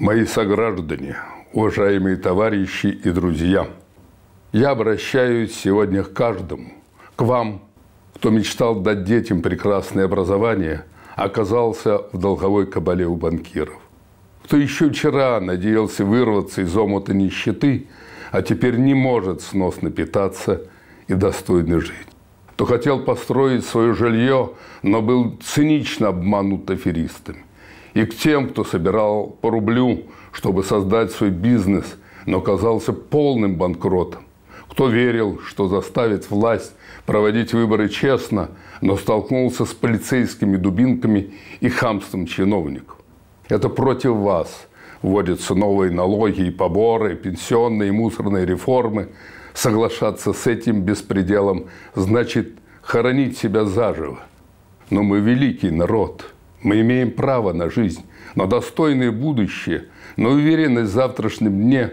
Мои сограждане, уважаемые товарищи и друзья, я обращаюсь сегодня к каждому, к вам, кто мечтал дать детям прекрасное образование, оказался в долговой кабале у банкиров. Кто еще вчера надеялся вырваться из омута нищеты, а теперь не может сносно питаться и достойно жить. Кто хотел построить свое жилье, но был цинично обманут аферистами и к тем, кто собирал по рублю, чтобы создать свой бизнес, но оказался полным банкротом. Кто верил, что заставит власть проводить выборы честно, но столкнулся с полицейскими дубинками и хамством чиновников. Это против вас вводятся новые налоги и поборы, пенсионные и мусорные реформы. Соглашаться с этим беспределом значит хоронить себя заживо. Но мы великий народ – мы имеем право на жизнь, на достойное будущее, на уверенность в завтрашнем дне.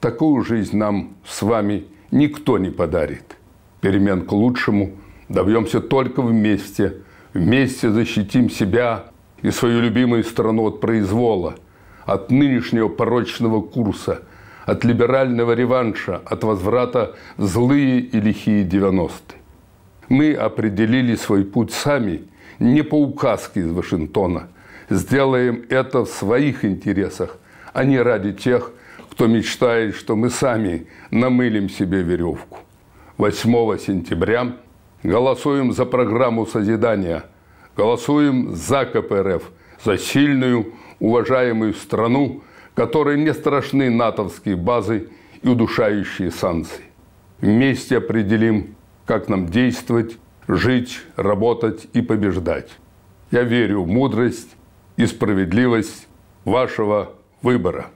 Такую жизнь нам с вами никто не подарит. Перемен к лучшему добьемся только вместе. Вместе защитим себя и свою любимую страну от произвола, от нынешнего порочного курса, от либерального реванша, от возврата в злые и лихие 90-е. Мы определили свой путь сами – не по указке из Вашингтона. Сделаем это в своих интересах, а не ради тех, кто мечтает, что мы сами намылим себе веревку. 8 сентября голосуем за программу созидания, голосуем за КПРФ, за сильную, уважаемую страну, которой не страшны натовские базы и удушающие санкции. Вместе определим, как нам действовать жить, работать и побеждать. Я верю в мудрость и справедливость вашего выбора.